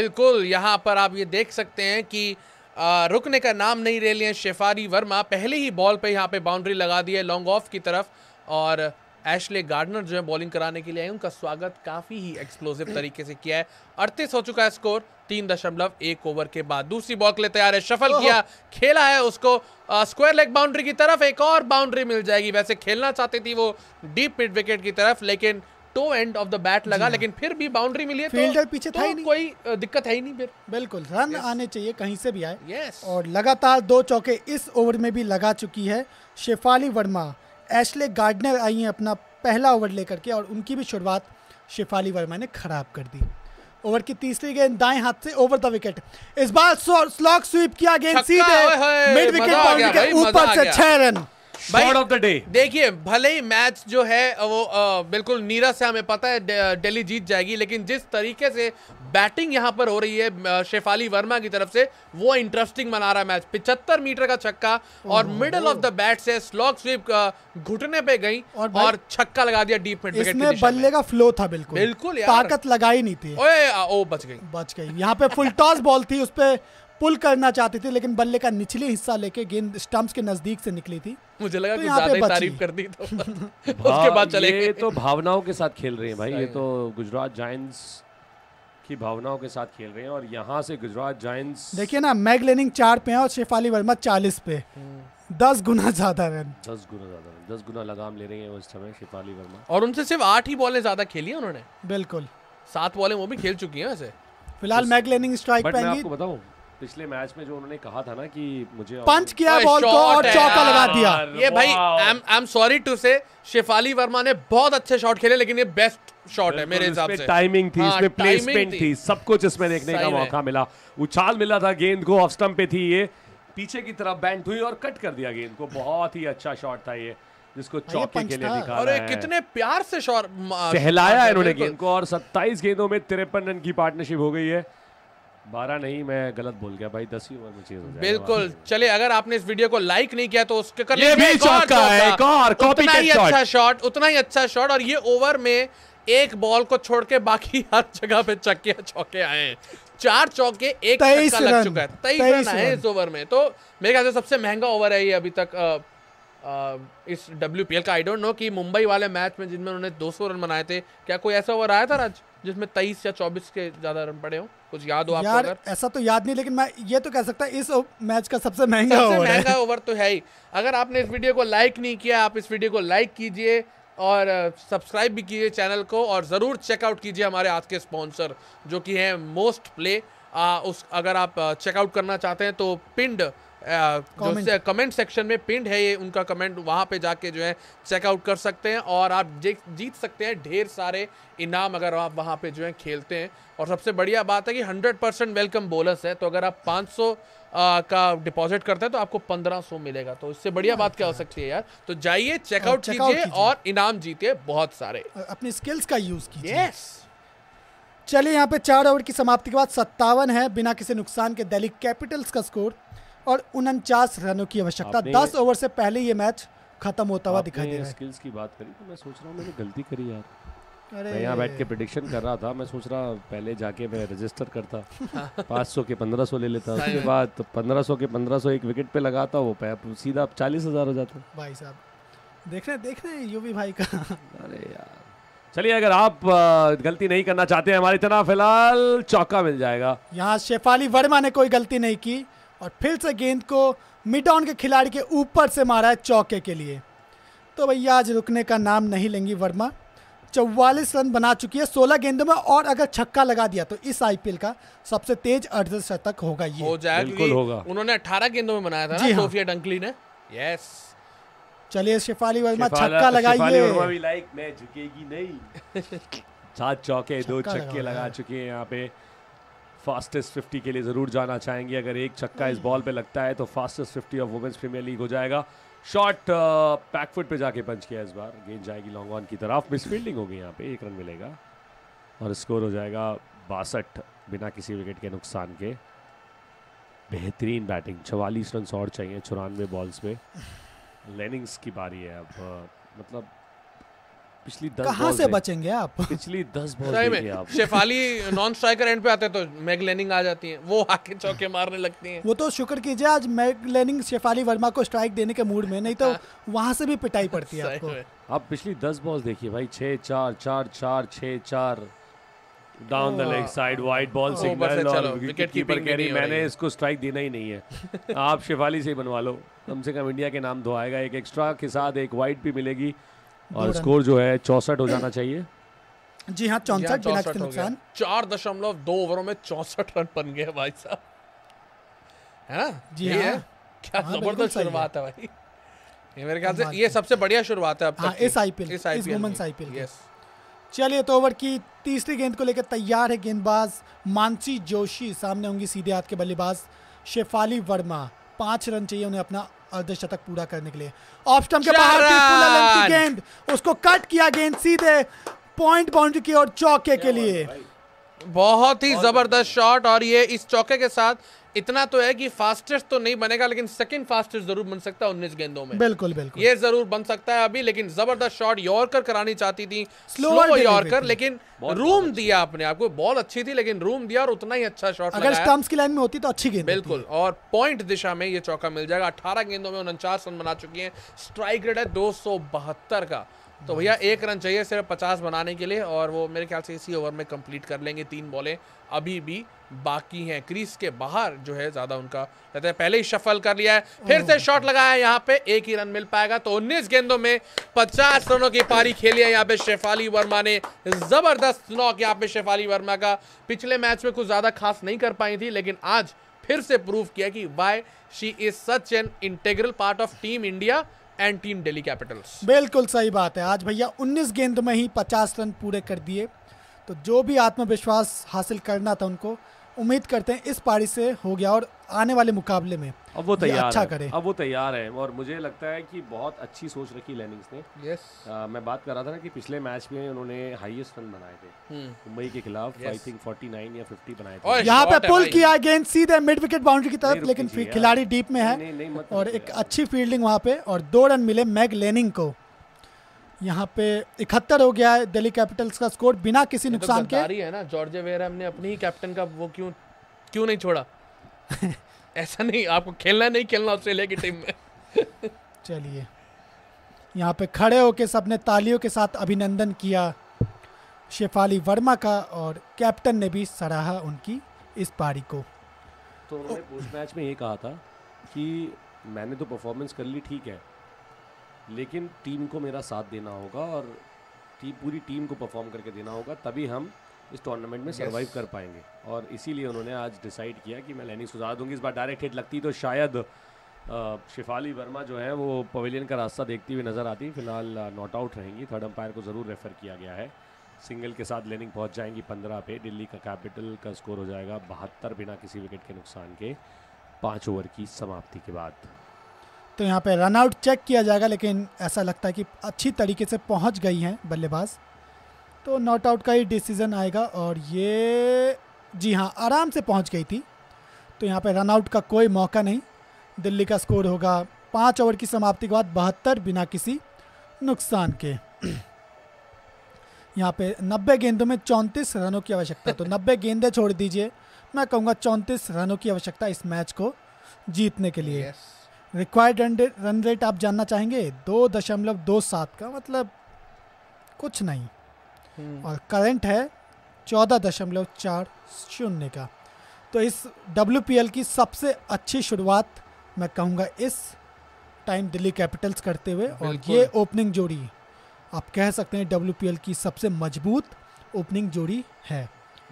बिल्कुल यहाँ पर आप ये देख सकते हैं कि आ, रुकने का नाम नहीं ले लिए शेफारी वर्मा पहले ही बॉल पे यहाँ पे बाउंड्री लगा दी है लॉन्ग ऑफ की तरफ और एशले गार्डनर जो है बॉलिंग कराने के लिए आए उनका स्वागत काफ़ी ही एक्सप्लोजिव तरीके से किया है अड़तीस हो चुका है स्कोर तीन दशमलव एक ओवर के बाद दूसरी बॉल के लिए तैयार है शफल किया खेला है उसको स्क्वायर लेग बाउंड्री की तरफ एक और बाउंड्री मिल जाएगी वैसे खेलना चाहती थी वो डीप मिड विकेट की तरफ लेकिन toe end of the bat लगा हाँ। लेकिन फिर भी बाउंड्री मिली है फील्डर तो, पीछे तो था ही नहीं कोई दिक्कत है ही नहीं फिर बिल्कुल रन yes. आने चाहिए कहीं से भी आए yes. और लगातार दो चौके इस ओवर में भी लगा चुकी है शेफाली वर्मा एशले गार्डनर आई हैं अपना पहला ओवर लेकर के और उनकी भी शुरुआत शिफाली वर्मा ने खराब कर दी ओवर की तीसरी गेंद दाएं हाथ से ओवर द विकेट इस बार स्लॉग स्वीप किया गेंद सीधे मिड विकेट ऊपर से छह run shot of the day देखिए भले ही मैच जो है वो आ, बिल्कुल नीरा से हमें पता है दिल्ली जीत जाएगी लेकिन जिस तरीके से बैटिंग यहाँ पर हो रही है शेफाली वर्मा की तरफ से वो इंटरेस्टिंग बना रहा है मैच पिछहत्तर मीटर का छक्का और मिडल ऑफ द बैट से स्लॉग स्वीप घुटने पे गई और, और छक्का लगा दिया डीप मिड विकेट बल्ले का फ्लो था बिल्कुल बिल्कुल ताकत लगाई नहीं थी ओए ओ बच गई बच गई यहाँ पे फुल टॉस बॉल थी उस पर पुल करना चाहते थे लेकिन बल्ले का निचले हिस्सा लेके गेंद स्टंप्स के नजदीक से निकली थी मुझे लगा तो कुछ ज्यादा ही तारीफ कर दी तो उसके बाद चले ये तो भावनाओं के साथ खेल रहे हैं भाई ये तो गुजरात जायंट्स की भावनाओं के साथ खेल रहे हैं और यहाँ से गुजरात जायंट्स देखिए ना मैग लेनिंग चार पे है और शेफाली वर्मा चालीस पे दस गुना ज्यादा रन दस गुना ज्यादा रन दस गुना लगाम ले रहे हैं उस समय शेफाली वर्मा और उनसे सिर्फ आठ ही बॉलें ज्यादा खेली है उन्होंने बिल्कुल सात बॉलें वो भी खेल चुकी हैं वैसे फिलहाल मैग लेनिंग स्ट्राइक पे आपको बताऊं पिछले मैच में जो उन्होंने कहा था ना कि मुझे पंच किया बॉल को और चौका लगा दिया ये भाई आई एम सॉरी टू से शेफाली वर्मा ने बहुत अच्छे शॉट खेले लेकिन ये बेस्ट शॉट है मेरे हिसाब से टाइमिंग थी हाँ, इसमें प्लेसमेंट थी।, सब कुछ इसमें देखने का मौका मिला उछाल मिला था गेंद को ऑफ स्टंप पे थी ये पीछे की तरफ बैंट हुई और कट कर दिया गेंद को बहुत ही अच्छा शॉट था ये जिसको हाँ, चौके के लिए निकाला और कितने प्यार से शॉट सहलाया इन्होंने गेंद को और 27 गेंदों में तिरपन रन की पार्टनरशिप हो गई है बारह नहीं मैं गलत बोल गया भाई दस ही ओवर में चेंज हो बिल्कुल चले अगर आपने इस वीडियो को लाइक नहीं किया तो उसके कर ये भी चौका है एक और कॉपी ही अच्छा शॉट उतना ही अच्छा शॉट और ये ओवर में एक बॉल को छोड़ के बाकी हर जगह पे चक्के चौके आए हैं चार चौके एक चक्का लग चुका है तेईस रन आए इस ओवर में तो मेरे ख्याल से सबसे महंगा ओवर है ये अभी तक आ, इस डब्ल्यू का आई डोंट नो कि मुंबई वाले मैच में जिनमें उन्होंने 200 रन बनाए थे क्या कोई ऐसा ओवर आया था राज जिसमें तेईस या चौबीस के ज़्यादा रन पड़े हों कुछ याद हो यार, अगर ऐसा तो याद नहीं लेकिन मैं ये तो कह सकता इस मैच का सबसे महंगा सबसे ओवर महंगा ओवर तो है ही अगर आपने इस वीडियो को लाइक नहीं किया आप इस वीडियो को लाइक कीजिए और सब्सक्राइब भी कीजिए चैनल को और ज़रूर चेकआउट कीजिए हमारे आज के स्पॉन्सर जो कि हैं मोस्ट प्ले आ, उस अगर आप चेकआउट करना चाहते हैं तो पिंड कमेंट सेक्शन में पिंड है ये उनका कमेंट वहाँ पे जाके जो है चेकआउट कर सकते हैं और आप जीत सकते हैं ढेर सारे इनाम अगर आप वहाँ पे जो है खेलते हैं और सबसे बढ़िया बात है कि 100 परसेंट वेलकम बोनस है तो अगर आप 500 सौ का डिपॉजिट करते हैं तो आपको 1500 मिलेगा तो इससे बढ़िया बात क्या हो सकती है यार तो जाइए चेकआउट कीजिए और इनाम जीतिए बहुत सारे अपने स्किल्स का यूज़ कीजिए चलिए यहाँ पे चार ओवर की समाप्ति के बाद सत्तावन है बिना किसी नुकसान के दिल्ली कैपिटल्स का स्कोर और उनचास रनों की आवश्यकता दस ओवर से पहले ये मैच खत्म होता हुआ दिखाई दे रहा है स्किल्स की बात करी तो मैं सोच रहा हूँ मैंने गलती करी यार मैं यहाँ बैठ के प्रडिक्शन कर रहा था मैं सोच रहा पहले जाके मैं रजिस्टर करता 500 के 1500 ले लेता उसके बाद तो 1500 के 1500 एक विकेट पे लगाता वो पैप तो सीधा चालीस हजार हो जाता भाई साहब देख रहे देख रहे हैं यूवी भाई का अरे यार चलिए अगर आप गलती नहीं करना चाहते हैं हमारी तरह फिलहाल चौका मिल जाएगा यहाँ शेफाली वर्मा ने कोई गलती नहीं की और फिर से गेंद को मिड ऑन के खिलाड़ी के ऊपर से मारा है चौके के लिए तो भैया आज रुकने का नाम नहीं लेंगी वर्मा चौवालीस रन बना चुकी है सोलह गेंदों में और अगर छक्का लगा दिया तो इस आईपीएल का सबसे तेज अर्धशतक होगा ये हो जाएगा होगा उन्होंने अठारह गेंदों में बनाया था जी हाँ। सोफिया हाँ। डंकली ने यस चलिए शेफाली वर्मा छक्का लगाइए लाइक मैं झुकेगी नहीं सात चौके दो छक्के लगा चुके हैं यहाँ पे फास्टेस्ट 50 के लिए ज़रूर जाना चाहेंगे अगर एक छक्का इस बॉल पे लगता है तो fastest 50 of women's premier league हो जाएगा शॉट पैकफुट पे जाके पंच किया इस बार गेंद जाएगी लॉन्ग ऑन की तरफ मिसफील्डिंग होगी यहाँ पे एक रन मिलेगा और स्कोर हो जाएगा बासठ बिना किसी विकेट के नुकसान के बेहतरीन बैटिंग चवालीस रन और चाहिए चौरानवे बॉल्स पे लेनिंग्स की बारी है अब मतलब पिछली दस कहां से बचेंगे आप पिछली दस बॉल में आप शेफाली नॉन स्ट्राइकर एंड पे आते तो मैग लेनिंग आ जाती है वो आके चौके मारने लगती है वो तो शुक्र कीजिए आज मैग लेनिंग शेफाली वर्मा को स्ट्राइक देने के मूड में नहीं तो हाँ। वहां से भी पिटाई पड़ती है आपको आप पिछली दस बॉल देखिए भाई छः चार चार चार छः चार down the leg side wide ball signal और विकेट कीपर कह रही मैंने इसको स्ट्राइक देना ही नहीं है आप शिफाली से ही बनवा लो कम से कम इंडिया के नाम धोआएगा तो एक एक्स्ट्रा के साथ एक वाइड भी मिलेगी और स्कोर जो है चौसठ हो जाना चाहिए जी हाँ चौसठ हाँ, नुकसान चार दशमलव दो ओवरों में चौसठ रन बन गए भाई साहब है हाँ? ना जी हाँ, है क्या हाँ, जबरदस्त शुरुआत है भाई ये मेरे ख्याल से ये सबसे बढ़िया शुरुआत है अब तक इस आईपीएल इस आईपीएल वुमेन्स आईपीएल यस चलिए तो ओवर की तीसरी गेंद को लेकर तैयार है गेंदबाज मानसी जोशी सामने होंगी सीधे हाथ के बल्लेबाज शेफाली वर्मा पांच रन चाहिए उन्हें अपना अर्धशतक पूरा करने के लिए ऑप्शन के बाहर गेंद उसको कट किया गेंद सीधे पॉइंट बाउंड्री की और चौके के लिए बहुत ही जबरदस्त शॉट और ये इस चौके के साथ इतना तो है कि फास्टेस्ट तो नहीं बनेगा लेकिन सेकंड फास्टेस्ट जरूर बन सकता है उन्नीस गेंदों में बिल्कुल बिल्कुल ये जरूर बन सकता है अभी लेकिन जबरदस्त शॉट यॉर्कर करानी चाहती थी स्लो यॉर्कर लेकिन रूम अच्छा दिया अपने आपको बॉल अच्छी थी लेकिन रूम दिया और उतना ही अच्छा शॉट अगर की लाइन में होती तो अच्छी गेंद बिल्कुल और पॉइंट दिशा में ये चौका मिल जाएगा अठारह गेंदों में उनचास रन बना चुकी है स्ट्राइक रेट है दो का तो भैया एक रन चाहिए सिर्फ पचास बनाने के लिए और वो मेरे ख्याल से इसी ओवर में कंप्लीट कर लेंगे तीन बॉलें अभी भी बाकी हैं क्रीज के बाहर जो है ज़्यादा उनका कहते हैं पहले ही शफल कर लिया है फिर से शॉट लगाया है यहाँ पे एक ही रन मिल पाएगा तो 19 गेंदों में 50 रनों की पारी खेली है यहाँ पे शेफाली वर्मा ने ज़बरदस्त नॉक यहाँ पे शेफाली वर्मा का पिछले मैच में कुछ ज़्यादा खास नहीं कर पाई थी लेकिन आज फिर से प्रूव किया कि why she is such an integral part of team India and team Delhi Capitals बिल्कुल सही बात है आज भैया 19 गेंद में ही 50 रन पूरे कर दिए तो जो भी आत्मविश्वास हासिल करना था उनको उम्मीद करते हैं इस पारी से हो गया और आने वाले मुकाबले में अब वो तैयार अच्छा करें अब वो तैयार है और मुझे लगता है कि बहुत अच्छी सोच रखी लेनिंग्स ने यस आ, मैं बात कर रहा था ना कि पिछले मैच में उन्होंने हाईएस्ट रन बनाए थे हम्म। मुंबई के खिलाफ आई थिंक 49 या 50 बनाए थे यहाँ पे पुल किया गेंद सीधे मिड विकेट बाउंड्री की तरफ लेकिन खिलाड़ी डीप में है और एक अच्छी फील्डिंग वहाँ पे और दो रन मिले मैग लेनिंग को यहाँ पे इकहत्तर हो गया है दिल्ली कैपिटल्स का स्कोर बिना किसी तो नुकसान के है ना जॉर्जे वेरम ने अपनी कैप्टन का वो क्यों क्यों नहीं छोड़ा ऐसा नहीं आपको खेलना नहीं खेलना ऑस्ट्रेलिया की टीम में चलिए यहाँ पे खड़े होके सबने तालियों के साथ अभिनंदन किया शेफाली वर्मा का और कैप्टन ने भी सराहा उनकी इस पारी को तो उन्होंने पोस्ट मैच में ये कहा था कि मैंने तो परफॉर्मेंस कर ली ठीक है लेकिन टीम को मेरा साथ देना होगा और टीम पूरी टीम को परफॉर्म करके देना होगा तभी हम इस टूर्नामेंट में सर्वाइव yes. कर पाएंगे और इसीलिए उन्होंने आज डिसाइड किया कि मैं लैनिंग्स सुधार दूंगी इस बार डायरेक्ट हिट लगती तो शायद शिफाली वर्मा जो है वो पवेलियन का रास्ता देखती हुई नज़र आती फिलहाल नॉट आउट रहेंगी थर्ड अंपायर को ज़रूर रेफ़र किया गया है सिंगल के साथ लेनिंग पहुंच जाएंगी पंद्रह पे दिल्ली का कैपिटल का स्कोर हो जाएगा बहत्तर बिना किसी विकेट के नुकसान के पाँच ओवर की समाप्ति के बाद तो यहाँ पे रन आउट चेक किया जाएगा लेकिन ऐसा लगता है कि अच्छी तरीके से पहुंच गई हैं बल्लेबाज़ तो नॉट आउट का ही डिसीजन आएगा और ये जी हाँ आराम से पहुंच गई थी तो यहाँ पे रनआउट का कोई मौका नहीं दिल्ली का स्कोर होगा पाँच ओवर की समाप्ति के बाद बहत्तर बिना किसी नुकसान के यहाँ पे 90 गेंदों में चौंतीस रनों की आवश्यकता तो 90 गेंदें छोड़ दीजिए मैं कहूँगा चौंतीस रनों की आवश्यकता इस मैच को जीतने के लिए required run rate run rate आप जानना चाहेंगे दो दशमलव दो सात का मतलब कुछ नहीं हम्म। और करंट है चौदह दशमलव चार शून्य का तो इस डब्ल्यू की सबसे अच्छी शुरुआत मैं कहूँगा इस टाइम दिल्ली कैपिटल्स करते हुए और ये ओपनिंग जोड़ी आप कह सकते हैं डब्ल्यू की सबसे मजबूत ओपनिंग जोड़ी है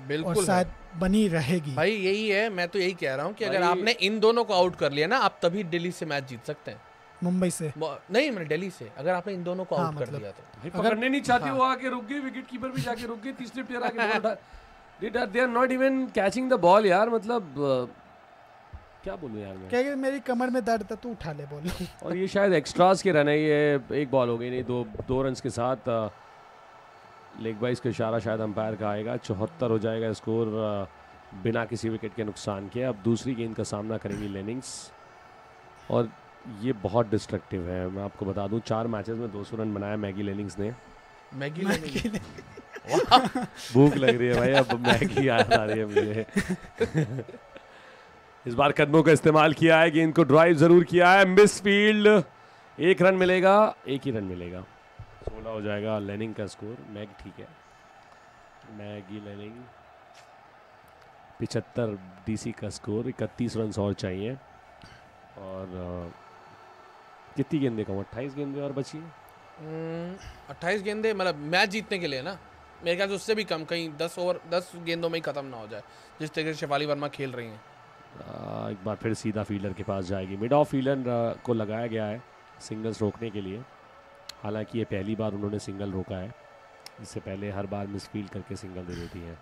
बिल्कुल और शायद बनी रहेगी भाई यही है मैं तो यही कह रहा हूँ कि अगर आपने इन दोनों को आउट कर लिया ना आप तभी दिल्ली से मैच जीत सकते हैं मुंबई से नहीं मैंने दिल्ली से अगर आपने इन दोनों को आउट हाँ, कर मतलब दिया तो अगर नहीं चाहती हाँ। वो आके रुक गई विकेट कीपर भी जाके रुक गई तीसरे प्लेयर आके they are not even catching the ball यार मतलब क्या बोलूं यार मैं क्या मेरी कमर में दर्द था तू उठा ले बोल और ये शायद एक्स्ट्रास के रन है ये एक बॉल हो गई नहीं दो दो रन के साथ लेग वाइज का इशारा शायद अंपायर का आएगा चौहत्तर हो जाएगा स्कोर बिना किसी विकेट के नुकसान के अब दूसरी गेंद का सामना करेंगी लेनिंग्स और ये बहुत डिस्ट्रक्टिव है मैं आपको बता दूं चार मैचेस में 200 रन बनाया मैगी लेनिंग्स ने मैगी लेनिंग भूख लग रही है भाई अब मैगी याद आ रही है मुझे इस बार कदमों का इस्तेमाल किया है गेंद को ड्राइव जरूर किया है मिस फील्ड एक रन मिलेगा एक ही रन मिलेगा सोलह हो जाएगा लेनिंग का स्कोर मैग ठीक है मैगी लेनिंग पिचहत्तर डीसी का स्कोर इकतीस रन और चाहिए और कितनी गेंदे कम अट्ठाईस गेंदे और बची हम्म, अट्ठाईस गेंदे मतलब मैच जीतने के लिए ना मेरे ख्याल से उससे भी कम कहीं दस ओवर दस गेंदों में ही खत्म ना हो जाए जिस तरीके से शेफाली वर्मा खेल रही हैं एक बार फिर सीधा फील्डर के पास जाएगी मिड ऑफ फील्डर को लगाया गया है सिंगल्स रोकने के लिए हालांकि ये पहली बार उन्होंने सिंगल रोका है इससे पहले हर बार फील्ड करके सिंगल दे देती हैं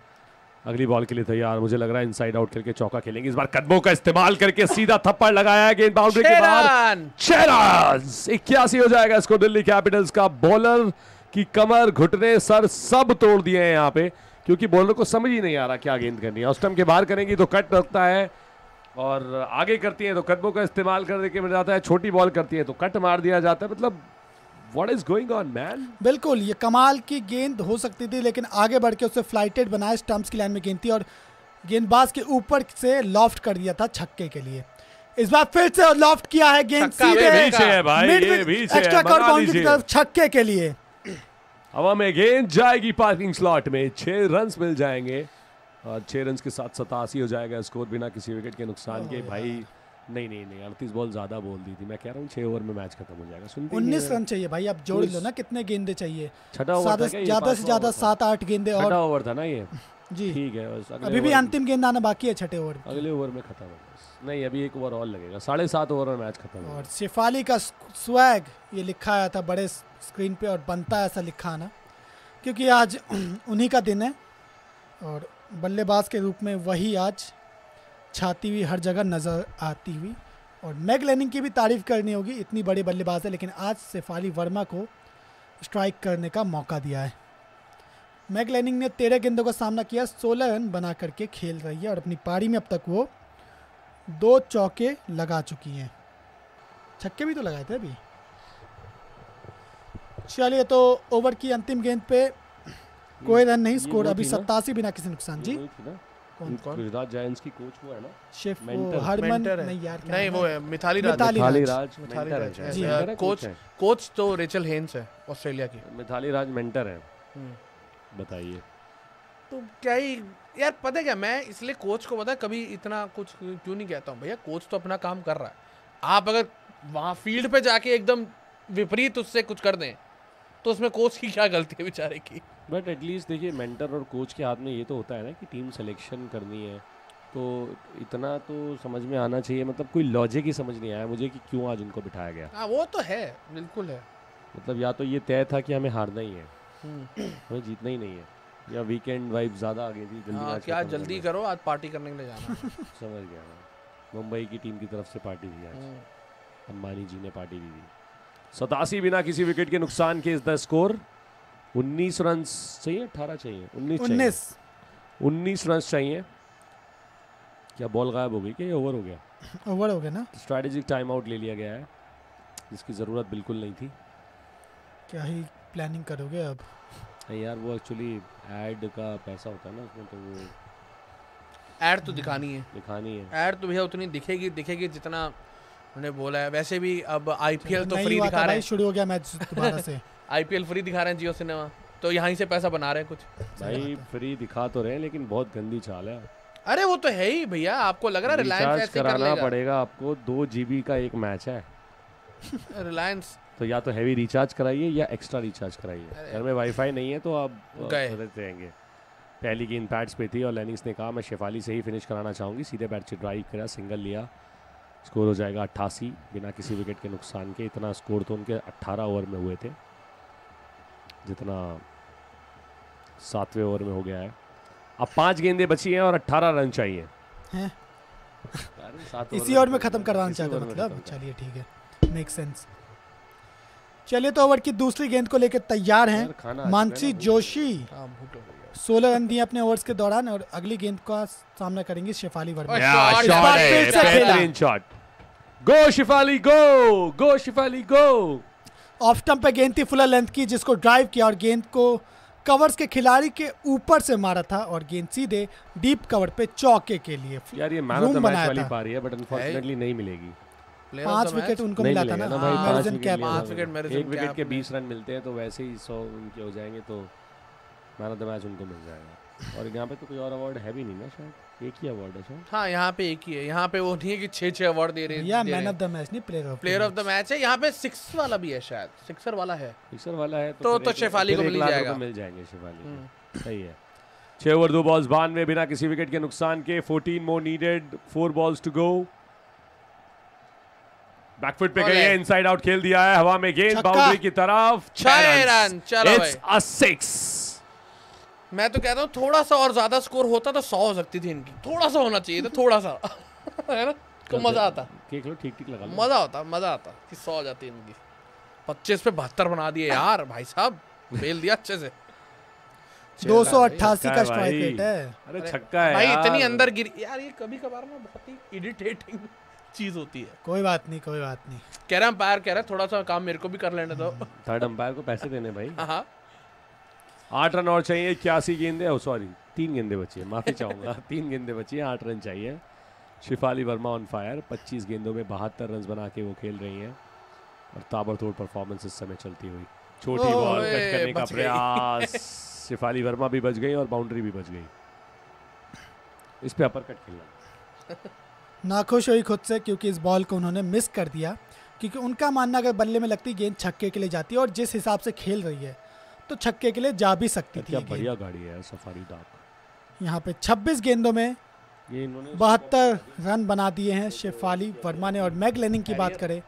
अगली बॉल के लिए तैयार मुझे लग रहा है इनसाइड आउट करके चौका खेलेंगे इस बार कदमों का इस्तेमाल करके सीधा थप्पड़ लगाया गेंद बाउंड्री के बाहर छह रन इक्यासी हो जाएगा इसको दिल्ली कैपिटल्स का बॉलर की कमर घुटने सर सब तोड़ दिए हैं यहाँ पे क्योंकि बॉलर को समझ ही नहीं आ रहा क्या गेंद करनी है ऑस्टम के बाहर करेंगी तो कट लगता है और आगे करती है तो कदमों का इस्तेमाल करने के मिल जाता है छोटी बॉल करती है तो कट मार दिया जाता है मतलब what is going on man बिल्कुल ये कमाल की गेंद हो सकती थी लेकिन आगे बढ़ के उसे फ्लाइटेड बनाया स्टम्प्स की लाइन में गेंद थी और गेंदबाज के ऊपर से लॉफ्ट कर दिया था छक्के के लिए इस बार फिर से लॉफ्ट किया है गेंद सीधे एक्स्ट्रा कवर बाउंड्री की तरफ छक्के के लिए हवा में गेंद जाएगी पार्किंग स्लॉट में छह रन मिल जाएंगे और छह रन के साथ सतासी हो जाएगा स्कोर बिना किसी विकेट के नुकसान के भाई नहीं नहीं नहीं अड़तीस बॉल ज़्यादा बोल दी थी मैं कह रहा हूँ छह ओवर में मैच खत्म हो जाएगा सुन उन्नीस रन चाहिए भाई आप जोड़ लो ना कितने गेंदे चाहिए छठा ओवर ज़्यादा से ज़्यादा सात आठ गेंदे और ओवर था ना ये जी ठीक है बस अभी भी अंतिम गेंद आना बाकी है छठे ओवर अगले ओवर में खत्म है नहीं अभी एक ओवर और लगेगा साढ़े सात ओवर में मैच खत्म और शेफाली का स्वैग ये लिखा आया था बड़े स्क्रीन पे और बनता है ऐसा लिखा ना क्योंकि आज उन्हीं का दिन है और बल्लेबाज के रूप में वही आज छाती हुई हर जगह नज़र आती हुई और मैग लेनिंग की भी तारीफ करनी होगी इतनी बड़ी बल्लेबाज है लेकिन आज सेफाली वर्मा को स्ट्राइक करने का मौका दिया है मैग लेनिंग ने तेरह गेंदों का सामना किया सोलह रन बना करके खेल रही है और अपनी पारी में अब तक वो दो चौके लगा चुकी हैं छक्के भी तो लगाए थे अभी चलिए तो ओवर की अंतिम गेंद पे कोई रन नहीं स्कोर अभी सत्तासी बिना किसी नुकसान जी गुजरात जायंट्स की कोच वो है ना शेफ हरमन नहीं यार नहीं वो है मिथाली राज मिथाली राज मिथाली राज कोच कोच तो रेचल हेन्स है ऑस्ट्रेलिया की मिथाली राज मेंटर है हम्म। बताइए तो क्या ही यार पता है क्या मैं इसलिए कोच को पता कभी इतना कुछ क्यों नहीं कहता हूँ भैया कोच तो अपना काम कर रहा है आप अगर वहाँ फील्ड पे जाके एकदम विपरीत उससे कुछ कर दें तो उसमें कोच की क्या गलती है बेचारे की बट एटलीस्ट देखिए मेंटर और कोच के हाथ में ये तो होता है ना कि टीम सिलेक्शन करनी है तो इतना तो समझ में आना चाहिए मतलब कोई लॉजिक ही समझ नहीं आया मुझे कि क्यों आज उनको बिठाया गया आ, हाँ, वो तो है बिल्कुल है मतलब या तो ये तय था कि हमें हारना ही है हम्म। हमें जीतना ही नहीं है या वीकेंड वाइब ज़्यादा आ गई थी जल्दी आ, हाँ, क्या जल्दी करो आज पार्टी करने के लिए जाना समझ गया मुंबई की टीम की तरफ से पार्टी दी आज हम्म। अंबानी जी ने पार्टी दी थी सतासी बिना किसी विकेट के नुकसान के इस द स्कोर उन्नीस रन चाहिए अठारह चाहिए उन्नीस उन्नीस उन्नीस रन चाहिए क्या बॉल गायब हो गई क्या ओवर हो गया ओवर हो गया ना स्ट्रेटेजिक टाइम आउट ले लिया गया है जिसकी ज़रूरत बिल्कुल नहीं थी क्या ही प्लानिंग करोगे अब यार वो एक्चुअली एड का पैसा होता है ना उसमें तो वो एड तो दिखानी है दिखानी है एड तो भैया उतनी दिखेगी दिखेगी जितना उन्होंने बोला है वैसे भी अब आईपीएल अच्छा, तो फ्री दिखा रहा है शुरू हो गया मैच दोबारा से आईपीएल फ्री दिखा रहे हैं जियो सिनेमा तो यहाँ से पैसा बना रहे हैं कुछ भाई फ्री दिखा तो रहे हैं लेकिन बहुत गंदी चाल है अरे वो तो है ही भैया आपको लग रहा है रिलायंस कराना पड़ेगा आपको दो जीबी का एक मैच है रिलायंस तो या तो हैवी रिचार्ज कराइए या एक्स्ट्रा रिचार्ज कराइए घर में वाईफाई नहीं है तो आप रहेंगे पहली गेंद पैट्स पे थी और लेनिंग्स ने कहा मैं शेफाली से ही फिनिश कराना चाहूँगी सीधे बैट से ड्राइव करा सिंगल लिया स्कोर हो जाएगा अट्ठासी बिना किसी विकेट के नुकसान के इतना स्कोर तो उनके अट्ठारह ओवर में हुए थे जितना सातवें ओवर में हो गया है अब पांच गेंदें बची हैं और अट्ठारह रन चाहिए हैं इसी ओवर में खत्म करवाना चाहते मतलब चलिए ठीक है मेक सेंस चलिए तो ओवर की दूसरी गेंद को लेकर तैयार हैं अच्छा मानसी जोशी हाँ, सोलह रन दिए अपने ओवर्स के दौरान और अगली गेंद का सामना करेंगे Shafali Verma go Shafali go go Shafali go off stump पे गेंद थी फुलर लेंथ की जिसको ड्राइव किया और गेंद को कवर्स के खिलाड़ी के ऊपर से मारा था और गेंद सीधे डीप कवर पे चौके के लिए यार ये मैन ऑफ द मैच वाली पारी है बट अनफॉर्चूनेटली नहीं मिलेगी पांच विकेट तो उनको मिला था ना पांच विकेट एक विकेट के रन मिलते हैं तो वैसे ही उनके हो जाएंगे तो मैन ऑफ द मैच उनको मिल जाएगा और यहाँ पे तो कोई और अवार्ड है भी नहीं ना शायद एक ही अवार्ड है सर हाँ यहाँ पे एक ही है यहाँ पे वो नहीं है कि छह छह अवार्ड दे रहे हैं या मैन ऑफ द मैच नहीं player of player of the match है यहाँ पे सिक्स वाला भी है शायद सिक्सर वाला है सिक्सर वाला है तो तो, तो शेफाली को मिल जाएगा मिल जाएंगे शेफाली हम्म। सही है छह ओवर दो बॉल्स बान में बिना किसी विकेट के नुकसान के fourteen more needed four balls to go back foot पे गई है इनसाइड आउट खेल दिया है हवा में गेंद बाउंड्री की तरफ छह रन चलो इट्स अ सिक्स मैं तो कहता हूँ थोड़ा सा और ज़्यादा स्कोर होता तो सौ हो सकती थी इनकी थोड़ा सा होना चाहिए था थोड़ा सा है ना तो मज़ा आता ठीक ठीक ठीक लगा मज़ा होता मज़ा आता कि सौ हो जाती इनकी पच्चीस पे बहत्तर बना दिए यार भाई साहब बेल दिया अच्छे से दो सौ अट्ठासी का स्ट्राइक रेट है अरे छक्का है भाई इतनी अंदर गिर यार ये कभी कभार ना बहुत ही इरिटेटिंग चीज होती है कोई बात नहीं कोई बात नहीं कह रहा अंपायर कह रहा है थोड़ा सा काम मेरे को भी कर लेने दो थर्ड अंपायर को पैसे देने भाई हाँ, हाँ। आठ रन और चाहिए इक्यासी गेंदे और सॉरी तीन गेंदे बचिए माफ़ी चाहूंगा तीन गेंदे बचिए आठ रन चाहिए शिफाली वर्मा ऑन फायर 25 गेंदों में बहत्तर रन बना के वो खेल रही हैं और ताबड़तोड़ परफॉर्मेंस इस समय चलती हुई छोटी बॉल कट करने का प्रयास शिफाली वर्मा भी बच गई और बाउंड्री भी बच गई इस पे अपर कट खेलना नाखुश हुई खुद से क्योंकि इस बॉल को उन्होंने मिस कर दिया क्योंकि उनका मानना अगर बल्ले में लगती गेंद छक्के के लिए जाती है और जिस हिसाब से खेल रही है तो छक्के के लिए जा भी सकती थी बढ़िया गाड़ी है सफारी डाक यहाँ पे 26 गेंदों में बहत्तर रन बना दिए हैं शेफाली वर्मा ने और मैग लेनिंग की बात करें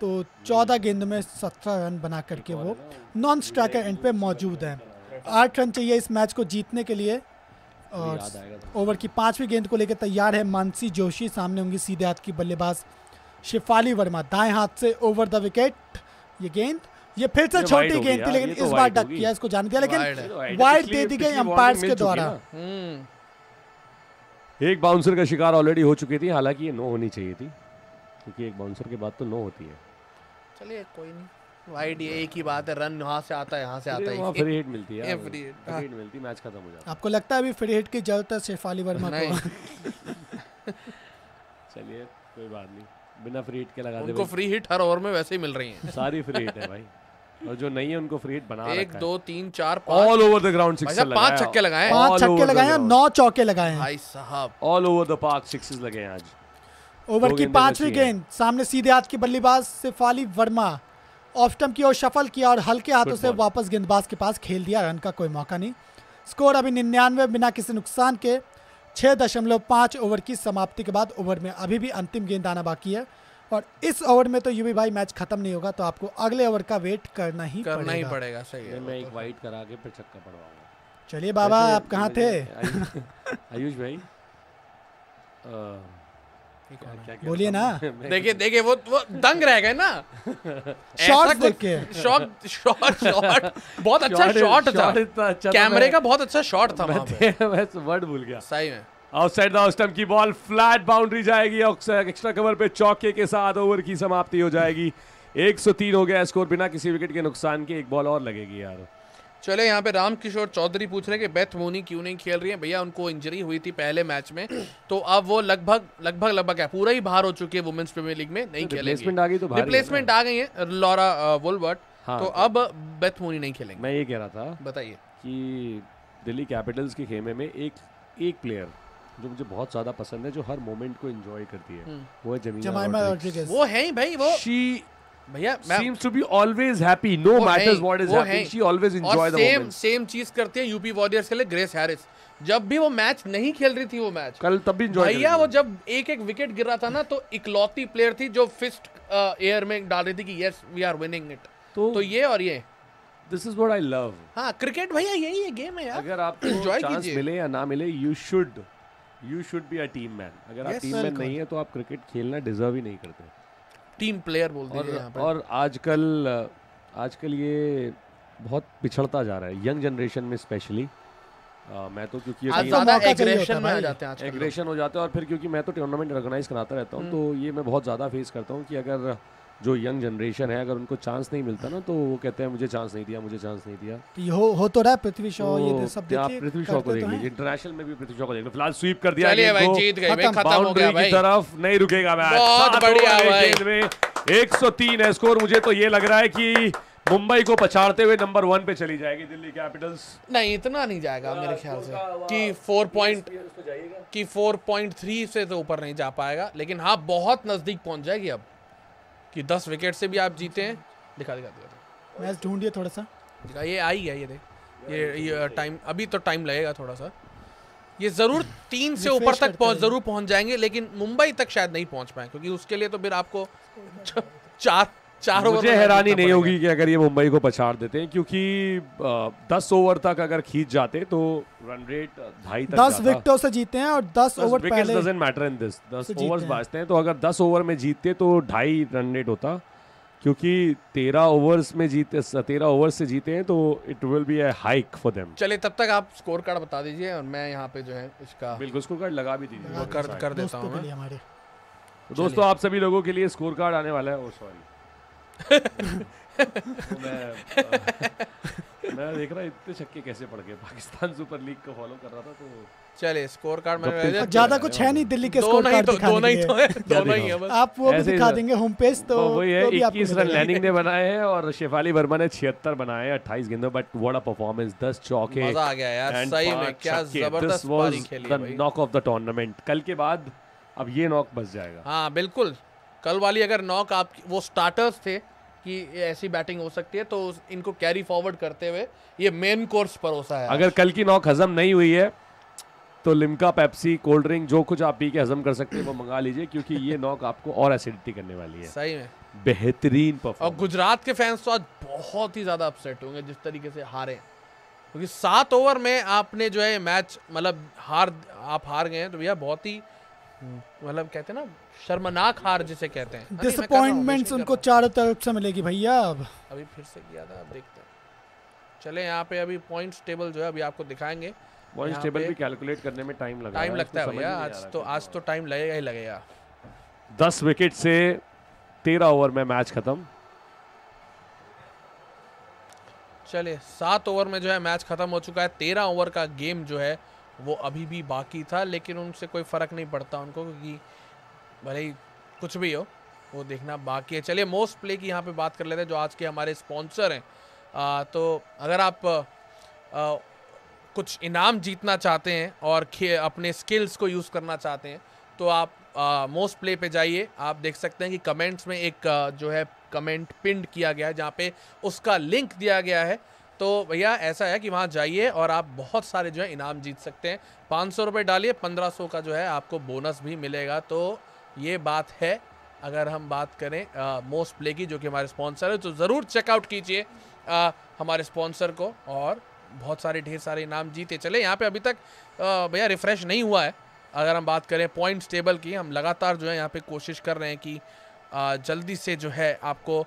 तो 14 गेंदों में 17 रन बना करके वो नॉन स्ट्राइकर एंड पे मौजूद हैं आठ रन चाहिए इस मैच को जीतने के लिए और तो। ओवर की पांचवी गेंद को लेकर तैयार है मानसी जोशी सामने होंगी सीधे हाथ की बल्लेबाज शिफाली वर्मा दाएं हाथ से ओवर द विकेट ये गेंद ये फिर से छोटी गेंद थी लेकिन तो इस बार डक किया इसको जाने दिया लेकिन वाइड दे दी गई अंपायर के द्वारा हम्म। एक बाउंसर का शिकार ऑलरेडी हो चुकी थी हालांकि ये नो होनी चाहिए थी क्योंकि एक बाउंसर के बाद तो नो होती है चलिए कोई नहीं वाइड ये एक ही बात है रन यहां से आता है यहां से आता है फ्री हिट मिलती है फ्री हिट हाँ। मिलती मैच खत्म हो जाता आपको लगता है अभी फ्री हिट की जरूरत है सैफ अली वर्मा को चलिए कोई बात नहीं बिना फ्री हिट के लगा दे उनको फ्री हिट हर ओवर में वैसे ही मिल रही है सारी फ्री हिट है भाई और जो नहीं है उनको फ्री हिट बना एक दो तीन चार all over the ground six पांच छक्के लगाए पांच छक्के लगाए नौ चौके लगाए भाई साहब all over the park sixes लगे आज ओवर की पांचवी गेंद सामने सीधे हाथ की बल्लेबाज सिफाली वर्मा ऑफ स्टम्प की ओर शफल किया और हल्के हाथों से वापस गेंदबाज के पास खेल दिया रन का कोई मौका नहीं स्कोर अभी निन्यानवे बिना किसी नुकसान के छः दशमलव पाँच ओवर की समाप्ति के बाद ओवर में अभी भी अंतिम गेंद आना बाकी है और इस ओवर में तो यूवी भाई मैच खत्म नहीं होगा तो आपको अगले ओवर का वेट करना ही करना पड़ेगा। ही पड़ेगा सही है मैं एक वाइट करा के फिर चक्का पड़वाऊंगा चलिए बाबा आप कहाँ थे आयुष भाई बोलिए ना देखिए देखिए वो वो दंग रह गए ना शॉट देखिए शॉट शॉट शॉट बहुत अच्छा शॉट अच्छा था कैमरे का बहुत अच्छा शॉट था मैं वर्ड भूल गया सही में आउटसाइड द की बॉल फ्लैट बाउंड्री जाएगी एक्स्ट्रा कवर पे चौके के साथ ओवर की समाप्ति हो जाएगी 103 हो गया स्कोर बिना किसी विकेट के नुकसान के एक बॉल और लगेगी यार चले यहाँ पे राम किशोर चौधरी पूछ रहे हैं कि बेथ मोनी क्यों नहीं खेल रही है भैया उनको इंजरी हुई थी पहले मैच में तो अब वो लगभग लगभग लगभग है पूरा ही बाहर हो चुकी है वुमेन्स प्रीमियर लीग में नहीं खेलेंगे रिप्लेसमेंट आ गई तो रिप्लेसमेंट आ गई है लॉरा वोलवर्ट तो अब बेथ मोनी नहीं खेलेंगे मैं ये कह रहा था बताइए कि दिल्ली कैपिटल्स के खेमे में एक एक प्लेयर जो मुझे बहुत ज्यादा पसंद है जो हर मोमेंट को एंजॉय करती है हम्म। वो है वो है ही भाई वो शी भैया तो इकलौती प्लेयर थी जो फिस्ट एयर uh, में डाल रही थी कि yes we are winning it तो, ये और ये this is what I love हाँ क्रिकेट भैया यही है गेम है अगर आप मिले या ना मिले you should you should be a team man अगर yes, आप टीम मैन नहीं है तो आप क्रिकेट खेलना डिजर्व ही नहीं करते टीम प्लेयर बोलते हैं और, और आजकल आजकल ये बहुत पिछड़ता जा रहा है यंग जनरेशन में स्पेशली मैं तो क्योंकि तो एग्रेशन एग्रेशन हो जाते हैं और फिर क्योंकि मैं तो टूर्नामेंट ऑर्गेनाइज कराता रहता हूँ हम्म। तो ये मैं बहुत ज़्यादा फेस करता हूँ कि अगर जो यंग जनरेशन है अगर उनको चांस नहीं मिलता ना तो वो कहते हैं मुझे चांस नहीं दिया मुझे चांस नहीं दिया तो ये हो हो तो रहा पृथ्वी शॉ तो ये तो सब देखिए पृथ्वी शॉ को देख तो लीजिए इंटरनेशनल में भी पृथ्वी शॉ को देख लो फिलहाल स्वीप कर दिया चलिए भाई जीत गए भाई खत्म हो गया भाई तरफ नहीं रुकेगा मैच बहुत बढ़िया भाई 103 है स्कोर मुझे तो ये लग रहा है कि मुंबई को पछाड़ते हुए नंबर वन पे चली जाएगी दिल्ली कैपिटल्स नहीं इतना नहीं जाएगा मेरे हाँ, ख्याल से कि फोर पॉइंट कि फोर पॉइंट थ्री से तो ऊपर नहीं जा पाएगा लेकिन हाँ बहुत नज़दीक पहुंच जाएगी अब कि दस विकेट से भी आप जीते हैं दिखा दिखा दिखा मैच ढूंढिए थोड़ा सा दिखा ये आई है ये देख ये ये टाइम अभी तो टाइम लगेगा थोड़ा सा ये ज़रूर तीन से ऊपर तक पहुंच ज़रूर पहुंच जाएंगे लेकिन मुंबई तक शायद नहीं पहुंच पाए क्योंकि उसके लिए तो फिर आपको चार चारों मुझे हैरानी नहीं होगी कि अगर ये मुंबई को पछाड़ देते हैं क्योंकि दस ओवर तक अगर खींच जाते तो रन रेट ढाई तक दस विकेटों से जीते हैं और दस ओवर पहले मैटर इन दिस दस ओवर्स बाजते हैं तो अगर दस ओवर में जीतते तो ढाई रन रेट होता क्योंकि तेरह ओवर्स में जीते तेरह ओवर से जीते हैं तो it will be hike for them चलिए तब तक आप स्कोर कार्ड बता दीजिए और मैं यहाँ पे जो है इसका बिल्कुल स्कोर कार्ड लगा भी दीजिए हाँ, कर कर देता हूँ तो दोस्तों आप सभी लोगों के लिए स्कोर कार्ड आने वाला है सॉरी मैं मैं देख रहा इतने छक्के कैसे पड़ गए पाकिस्तान सुपर लीग को फॉलो कर रहा था तो चले स्कोर कार्ड ज्यादा कुछ है नहीं दिल्ली के स्कोर कार्ड दोनों ही तो, तो है दोनों ही है आप वो भी दिखा देंगे होम तो पेज तो वही है रन लैनिंग ने बनाए हैं और शेफाली वर्मा ने छिहत्तर बनाए हैं 28 गेंदों बट व्हाट अ परफॉर्मेंस दस चौके मजा आ गया यार सही में क्या जबरदस्त नॉक ऑफ द टूर्नामेंट कल के बाद अब ये नॉक बस जाएगा हाँ बिल्कुल कल वाली अगर नॉक आप वो स्टार्टर्स थे कि ऐसी बैटिंग हो सकती है तो इनको कैरी फॉरवर्ड करते हुए ये मेन कोर्स परोसा है अगर कल की नॉक हजम नहीं हुई है तो लिमका पेप्सी कोल्ड ड्रिंक जो कुछ आप पी के हजम कर सकते हैं वो मंगा लीजिए क्योंकि ये नॉक आपको और एसिडिटी करने वाली है सही में बेहतरीन और गुजरात के फैंस तो आज बहुत ही ज़्यादा अपसेट होंगे जिस तरीके से हारे क्योंकि सात ओवर में आपने जो है मैच मतलब हार आप हार गए तो भैया बहुत ही मतलब कहते हैं ना शर्मनाक हार जिसे कहते हैं डिसअपॉइंटमेंट्स उनको चारों तरफ से मिलेगी भैया अब अभी फिर से किया था अब देखते हैं चले यहाँ पे अभी पॉइंट्स टेबल जो है अभी आपको दिखाएंगे पॉइंट्स टेबल भी कैलकुलेट करने में टाइम लगा टाइम लगता है भैया तो, आज तो आज तो टाइम लगेगा ही लगेगा दस विकेट से तेरह ओवर में मैच खत्म चलिए सात ओवर में जो है मैच खत्म हो चुका है तेरह ओवर का गेम जो है वो अभी भी बाकी था लेकिन उनसे कोई फ़र्क नहीं पड़ता उनको क्योंकि भले ही कुछ भी हो वो देखना बाकी है चलिए मोस्ट प्ले की यहाँ पे बात कर लेते हैं जो आज के हमारे स्पॉन्सर हैं तो अगर आप आ, कुछ इनाम जीतना चाहते हैं और अपने स्किल्स को यूज़ करना चाहते हैं तो आप मोस्ट प्ले पे जाइए आप देख सकते हैं कि कमेंट्स में एक आ, जो है कमेंट पिंड किया गया है जहाँ पे उसका लिंक दिया गया है तो भैया ऐसा है कि वहाँ जाइए और आप बहुत सारे जो है इनाम जीत सकते हैं पाँच सौ रुपये डालिए पंद्रह सौ का जो है आपको बोनस भी मिलेगा तो ये बात है अगर हम बात करें मोस्ट प्ले की जो कि हमारे स्पॉन्सर है तो ज़रूर चेकआउट कीजिए हमारे स्पॉन्सर को और बहुत सारे ढेर सारे इनाम जीते चले यहाँ पर अभी तक भैया रिफ़्रेश नहीं हुआ है अगर हम बात करें पॉइंट्स टेबल की हम लगातार जो है यहाँ पे कोशिश कर रहे हैं कि जल्दी से जो है आपको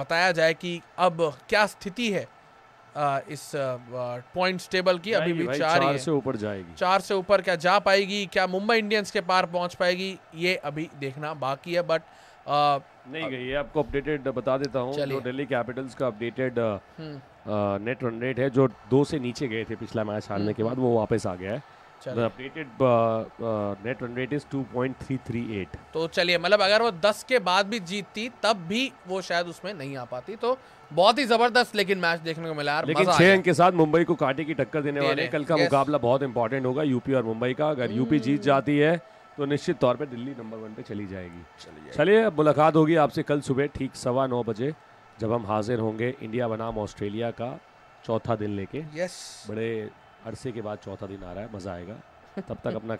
बताया जाए कि अब क्या स्थिति है इस पॉइंट्स टेबल की अभी भी चार, चार से ऊपर जाएगी चार से ऊपर क्या जा पाएगी क्या मुंबई इंडियंस के पार पहुंच पाएगी ये अभी देखना बाकी है बट आ, नहीं गई है आपको अपडेटेड बता देता हूँ जो दिल्ली कैपिटल्स का अपडेटेड नेट रन रेट है जो दो से नीचे गए थे पिछला मैच हारने हम्म। के बाद वो वापस आ गया है The updated uh, uh, net run rate is 2.338. तो चलिए मतलब अगर वो 10 के बाद भी जीतती तब भी वो शायद उसमें नहीं आ पाती तो बहुत ही जबरदस्त लेकिन मैच देखने को मिला यार लेकिन छह अंक के साथ मुंबई को काटे की टक्कर देने वाले कल का मुकाबला बहुत इंपॉर्टेंट होगा यूपी और मुंबई का अगर यूपी हम्म। जीत जाती है तो निश्चित तौर पे दिल्ली नंबर वन पे चली जाएगी चलिए अब मुलाकात होगी आपसे कल सुबह ठीक सवा नौ बजे जब हम हाजिर होंगे इंडिया बनाम ऑस्ट्रेलिया का चौथा दिन लेके यस बड़े अरसे के बाद चौथा दिन आ रहा है मज़ा आएगा तब तक अपना